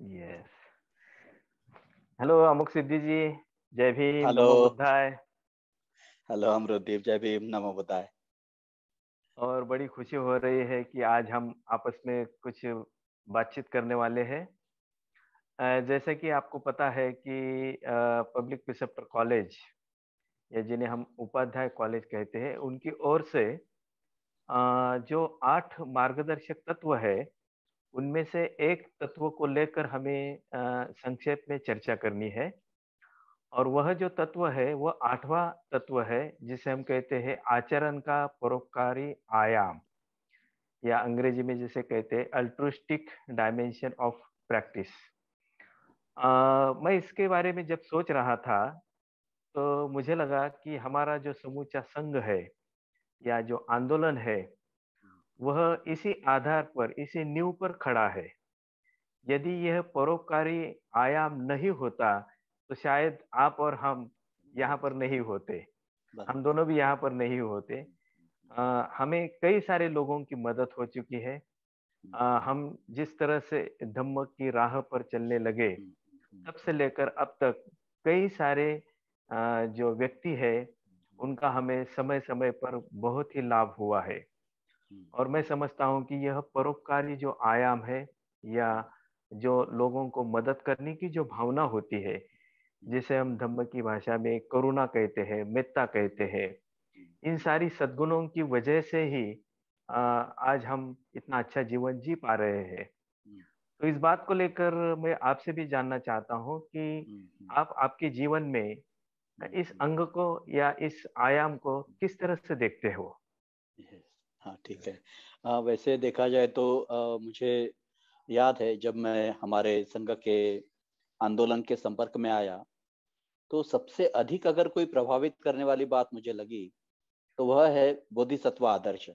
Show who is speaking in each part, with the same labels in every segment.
Speaker 1: Yes hello अमुक सिद्धि जी
Speaker 2: जय भी हेलो बुद्धाय हेलो अमरुदीप जय भी नमो
Speaker 1: और बड़ी खुशी हो रही है कि आज हम आपस में कुछ बातचीत करने वाले हैं जैसे कि आपको पता है कि पब्लिक प्रिसेप्टर कॉलेज या जिन्हें हम उपाध्याय कॉलेज कहते हैं उनकी ओर से जो आठ मार्गदर्शक तत्व है उनमें से एक तत्व को लेकर हमें संक्षेप में चर्चा करनी है और वह जो तत्व है वह आठवां तत्व है जिसे हम कहते हैं आचरण का परोपकारी आयाम या अंग्रेजी में जिसे कहते हैं अल्ट्रिस्टिक डायमेंशन ऑफ प्रैक्टिस मैं इसके बारे में जब सोच रहा था तो मुझे लगा कि हमारा जो समूचा संघ है या जो आंदोलन है वह इसी आधार पर इसी न्यू पर खड़ा है यदि यह परोपकारी आयाम नहीं होता तो शायद आप और हम यहाँ पर नहीं होते हम दोनों भी यहाँ पर नहीं होते आ, हमें कई सारे लोगों की मदद हो चुकी है आ, हम जिस तरह से धम्म की राह पर चलने लगे हम्म, हम्म। तब से लेकर अब तक कई सारे आ, जो व्यक्ति है हम्म। उनका हमें समय समय पर बहुत ही लाभ हुआ है हम्म। और मैं समझता हूँ कि यह परोपकारी जो आयाम है या जो लोगों को मदद करने की जो भावना होती है हम्म। जिसे हम धम्म की भाषा में करुणा कहते हैं मित्ता कहते हैं हम्म। इन सारी सद्गुणों की वजह से ही आज हम इतना अच्छा जीवन जी पा रहे हैं तो इस बात को लेकर मैं आपसे भी जानना चाहता हूँ कि आप आपके जीवन में इस अंग को या इस आयाम को किस तरह से देखते हो yes.
Speaker 2: हाँ ठीक है आ, वैसे देखा जाए तो आ, मुझे याद है जब मैं हमारे संघ के आंदोलन के संपर्क में आया तो सबसे अधिक अगर कोई प्रभावित करने वाली बात मुझे लगी तो वह है बोधिसत्व आदर्श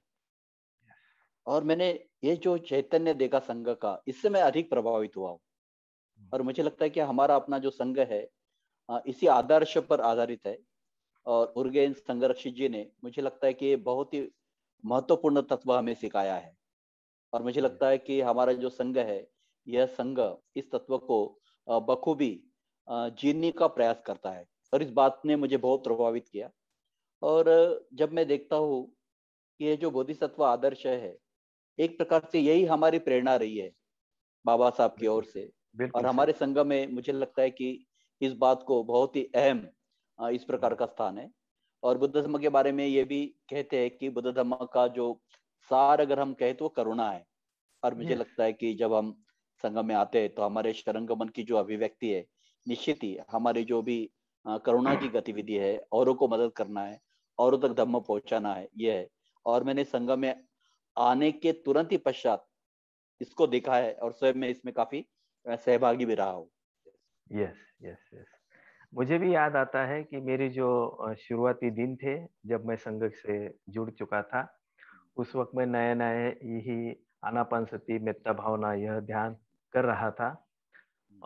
Speaker 2: और मैंने ये जो चैतन्य देखा संघ का इससे मैं अधिक प्रभावित हुआ हूँ और मुझे लगता है कि हमारा अपना जो संघ है इसी आदर्श पर आधारित है और उर्गेन संघरक्षित जी ने मुझे लगता है कि ये बहुत ही महत्वपूर्ण तत्व हमें सिखाया है और मुझे लगता है कि हमारा जो संघ है यह संघ इस तत्व को बखूबी जीने का प्रयास करता है और इस बात ने मुझे बहुत प्रभावित किया और जब मैं देखता हूँ कि यह जो बोधिसत्व आदर्श है एक प्रकार से यही हमारी प्रेरणा रही है बाबा साहब की ओर से और हमारे संघ में मुझे लगता है कि इस बात को बहुत ही अहम इस प्रकार का स्थान है और बुद्ध धर्म के बारे में ये भी कहते हैं कि बुद्ध धर्म का जो सार अगर हम कहें तो करुणा है और मुझे हम्म। लगता है कि जब हम संगम में आते हैं तो हमारे शरंगमन की जो अभिव्यक्ति है निश्चित ही हमारी जो भी करुणा की गतिविधि है औरों को मदद करना है औरों तक धम्म पहुंचाना है यह है और मैंने संगम में आने के तुरंत ही पश्चात इसको देखा है और स्वयं मैं इसमें काफी सहभागी भी रहा हूँ यस यस यस
Speaker 1: मुझे भी याद आता है कि मेरे जो शुरुआती दिन थे जब मैं संघ से जुड़ चुका था उस वक्त मैं नए नए यही आनापान सती मित्ता भावना यह ध्यान कर रहा था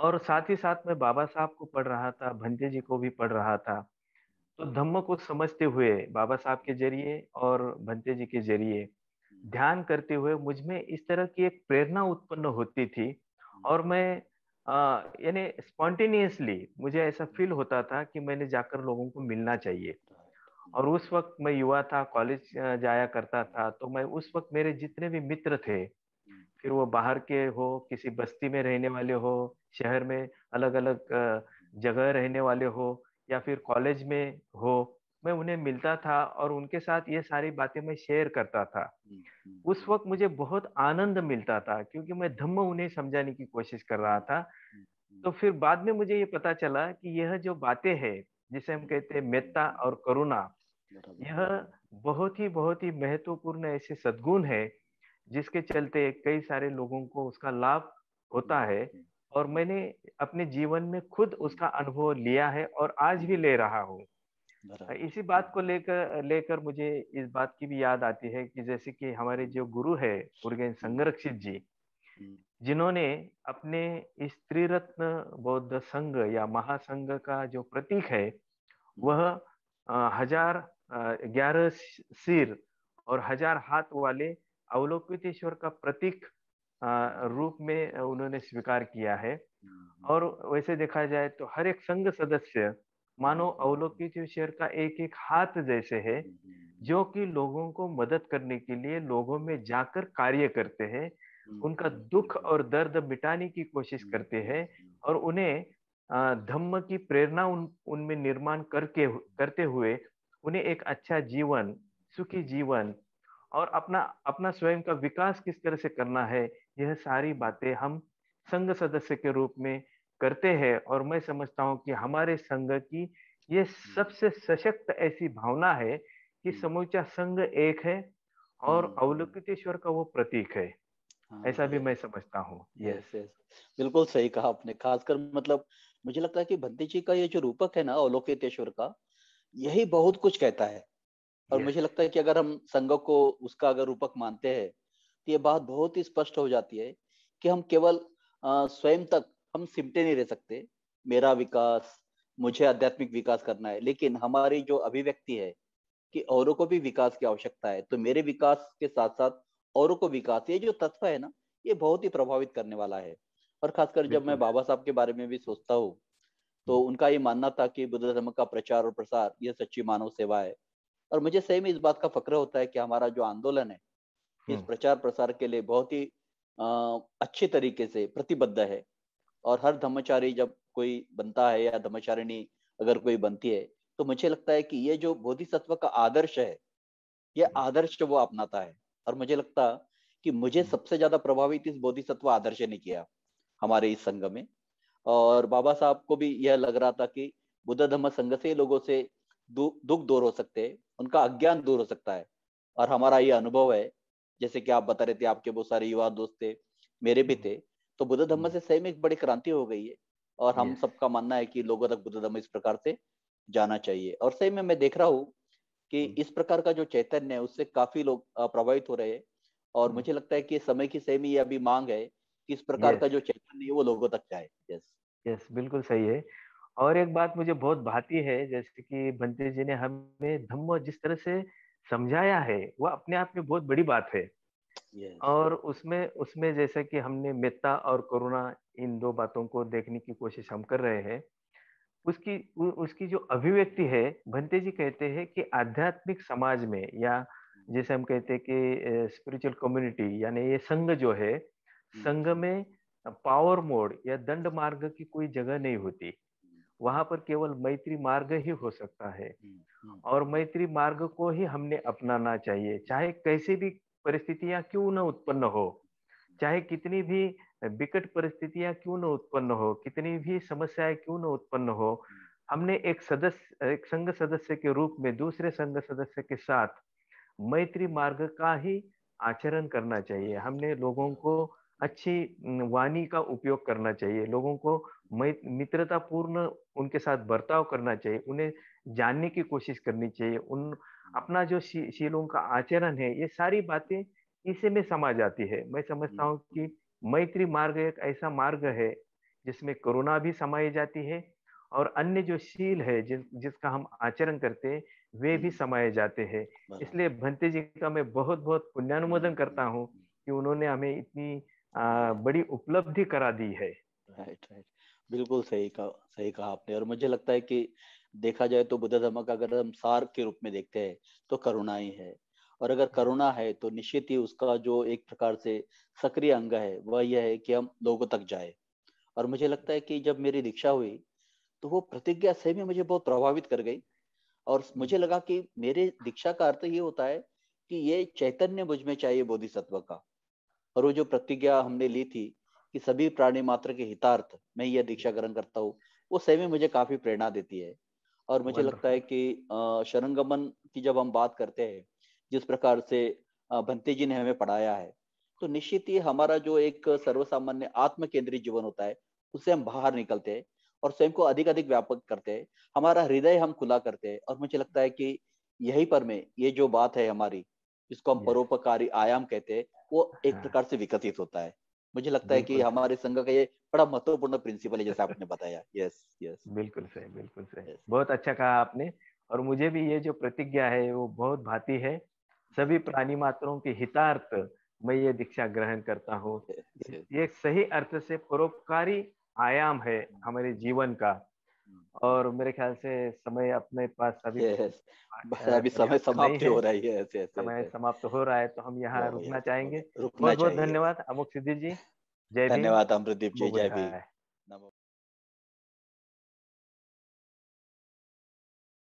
Speaker 1: और साथ ही साथ मैं बाबा साहब को पढ़ रहा था भंजे जी को भी पढ़ रहा था तो धम्म को समझते हुए बाबा साहब के जरिए और भंते जी के जरिए ध्यान करते हुए मुझ में इस तरह की एक प्रेरणा उत्पन्न होती थी और मैं यानी स्पॉन्टेनियसली मुझे ऐसा फील होता था कि मैंने जाकर लोगों को मिलना चाहिए और उस वक्त मैं युवा था कॉलेज जाया करता था तो मैं उस वक्त मेरे जितने भी मित्र थे फिर वो बाहर के हो किसी बस्ती में रहने वाले हो शहर में अलग अलग जगह रहने वाले हो या फिर कॉलेज में हो मैं उन्हें मिलता था और उनके साथ ये सारी बातें मैं शेयर करता था उस वक्त मुझे बहुत आनंद मिलता था क्योंकि मैं धम्म उन्हें समझाने की कोशिश कर रहा था तो फिर बाद में मुझे ये पता चला कि यह जो बातें हैं जिसे हम कहते हैं मेत्ता और करुणा यह बहुत ही बहुत ही महत्वपूर्ण ऐसे सदगुण है जिसके चलते कई सारे लोगों को उसका लाभ होता है और मैंने अपने जीवन में खुद उसका अनुभव लिया है और आज भी ले रहा हूँ इसी बात को लेकर लेकर मुझे इस बात की भी याद आती है कि जैसे कि हमारे जो गुरु है उर्गेन संगरक्षित जी जिन्होंने अपने इस त्रिरत्न बौद्ध संघ या महासंघ का जो प्रतीक है वह हजार ग्यारह सिर और हजार हाथ वाले अवलोकितेश्वर का प्रतीक रूप में उन्होंने स्वीकार किया है हाँ, हाँ। और वैसे देखा जाए तो हर एक संघ सदस्य मानो अवलोकित शेर का एक एक हाथ जैसे है जो कि लोगों को मदद करने के लिए लोगों में जाकर कार्य करते हैं हम्म, उनका हम्म। दुख और दर्द मिटाने की कोशिश करते हैं और उन्हें धम्म की प्रेरणा उन उनमें निर्माण करके करते हुए उन्हें एक अच्छा जीवन सुखी जीवन और अपना अपना स्वयं का विकास किस तरह से करना है यह सारी बातें हम संघ सदस्य के रूप में करते हैं और मैं समझता हूँ कि हमारे संघ की ये सबसे सशक्त ऐसी भावना है कि समूचा संघ एक है
Speaker 2: और अवलोकितेश्वर का वो प्रतीक है हाँ, ऐसा भी मैं समझता हूँ यस यस बिल्कुल सही कहा आपने खासकर मतलब मुझे लगता है कि भंती जी का ये जो रूपक है ना अवलोकितेश्वर का यही बहुत कुछ कहता है और मुझे लगता है कि अगर हम संघ को उसका अगर रूपक मानते हैं तो ये बात बहुत ही स्पष्ट हो जाती है कि हम केवल स्वयं तक हम सिमटे नहीं रह सकते मेरा विकास मुझे आध्यात्मिक विकास करना है लेकिन हमारी जो अभिव्यक्ति है कि औरों को भी विकास की आवश्यकता है तो मेरे विकास के साथ साथ औरों को विकास ये जो तत्व है ना ये बहुत ही प्रभावित करने वाला है और खासकर जब मैं बाबा साहब के बारे में भी सोचता हूँ तो उनका ये मानना था कि बुद्ध धर्म का प्रचार और प्रसार यह सच्ची मानव सेवा है और मुझे सही में इस बात का फक्र होता है कि हमारा जो आंदोलन है इस हम्म। प्रचार प्रसार के लिए बहुत ही अच्छे तरीके से प्रतिबद्ध है और हर धर्मचारी जब कोई बनता है या धर्मचारिणी अगर कोई बनती है तो मुझे लगता है कि ये जो बोधिसत्व का आदर्श है ये हम्म। आदर्श वो अपनाता है और मुझे लगता कि मुझे हम्म। सबसे ज्यादा प्रभावित इस बोधिसत्व आदर्श ने किया हमारे इस संघ में और बाबा साहब को भी यह लग रहा था कि बुद्ध धर्म संघ से लोगों से दुख दूर हो सकते हैं उनका अज्ञान दूर हो सकता है और हमारा ये अनुभव है जैसे कि आप बता रहे थे आपके बहुत सारे युवा दोस्त थे मेरे भी हम्म। थे तो बुद्ध धर्म हम्म। से सही में एक बड़ी क्रांति हो गई है और हम सबका मानना है कि लोगों तक बुद्ध धर्म इस प्रकार से जाना चाहिए और सही में मैं देख रहा हूँ कि हम्म। इस प्रकार का जो चैतन्य है उससे काफी लोग प्रभावित हो रहे हैं और हम्म। मुझे लगता है कि समय की सही में ये अभी मांग है कि इस प्रकार का जो चैतन्य है वो लोगों तक जाए यस
Speaker 1: यस बिल्कुल सही है और एक बात मुझे बहुत भाती है जैसे कि बंते जी ने हमें धम्म जिस तरह से समझाया है वो अपने आप में बहुत बड़ी बात है और उसमें उसमें जैसे कि हमने मेत्ता और करुणा इन दो बातों को देखने की कोशिश हम कर रहे हैं उसकी उ, उसकी जो अभिव्यक्ति है भंते जी कहते हैं कि आध्यात्मिक समाज में या जैसे हम कहते हैं कि स्पिरिचुअल कम्युनिटी यानी ये संघ जो है hmm. संघ में पावर मोड या दंड मार्ग की कोई जगह नहीं होती hmm. वहां पर केवल मैत्री मार्ग ही हो सकता है hmm. और मैत्री मार्ग को ही हमने अपनाना चाहिए चाहे कैसे भी परिस्थितियां क्यों न उत्पन्न हो चाहे कितनी भी विकट परिस्थितियां क्यों न उत्पन्न हो कितनी भी समस्याएं क्यों न उत्पन्न हो हमने एक सदस्य एक संघ सदस्य के रूप में दूसरे संघ सदस्य के साथ मैत्री मार्ग का ही आचरण करना चाहिए हमने लोगों को अच्छी वाणी का उपयोग करना चाहिए लोगों को मित्रतापूर्ण उनके साथ बर्ताव करना चाहिए उन्हें जानने की कोशिश करनी चाहिए उन हाँ। अपना जो शीलों का आचरण है ये सारी बातें इसे में समा जाती है मैं समझता हाँ। हूँ कि मैत्री मार्ग एक ऐसा मार्ग है जिसमें करुणा भी समाई जाती है और अन्य जो शील है जिस जिसका हम आचरण करते हैं वे भी हाँ। समाये जाते हैं इसलिए भंते जी का मैं बहुत बहुत पुण्यानुमोदन करता हूँ कि उन्होंने हमें इतनी
Speaker 2: आ, बड़ी उपलब्धि करा दी है राइट राइट बिल्कुल सही कहा सही कहा आपने और मुझे लगता है कि देखा जाए तो बुद्ध धर्म का अगर हम सार के रूप में देखते हैं तो करुणा ही है और अगर करुणा है तो निश्चित ही उसका जो एक प्रकार से सक्रिय अंग है वह यह है कि हम लोगों तक जाए और मुझे लगता है कि जब मेरी दीक्षा हुई तो वो प्रतिज्ञा से भी मुझे बहुत प्रभावित कर गई और मुझे लगा कि मेरे दीक्षा का अर्थ ये होता है कि ये चैतन्य मुझ में चाहिए बोधिसत्व का और वो जो प्रतिज्ञा हमने ली थी कि सभी प्राणी मात्र के हितार्थ मैं यह दीक्षा ग्रहण करता हूँ वो सही में मुझे काफी प्रेरणा देती है और मुझे लगता है कि शरणगमन की जब हम बात करते हैं जिस प्रकार से भंते जी ने हमें पढ़ाया है तो निश्चित ही हमारा जो एक सर्वसामान्य आत्म केंद्रित जीवन होता है उससे हम बाहर निकलते हैं और स्वयं को अधिक अधिक व्यापक करते हैं हमारा हृदय हम खुला करते हैं और मुझे लगता है कि यही पर में ये जो बात है हमारी जिसको हम परोपकारी आयाम कहते हैं वो एक हाँ। प्रकार से विकसित होता है मुझे लगता है कि हमारे संघ का ये बड़ा महत्वपूर्ण प्रिंसिपल है जैसे आपने बताया यस यस बिल्कुल सही बिल्कुल सही yes.
Speaker 1: बहुत अच्छा कहा आपने और मुझे भी ये जो प्रतिज्ञा है वो बहुत भाती है सभी प्राणी मात्रों के हितार्थ मैं ये दीक्षा ग्रहण करता हूँ yes, yes. ये सही अर्थ से परोपकारी आयाम है hmm. हमारे जीवन का और मेरे ख्याल से समय अपने पास अभी yes. अभी समय समाप्त हो रहा है ऐसे समय समाप्त हो रहा है तो हम यहाँ रुकना चाहेंगे बहुत बहुत धन्यवाद अमुक सिद्धि जी
Speaker 2: जय धन्यवाद अमृत जी जय
Speaker 1: भी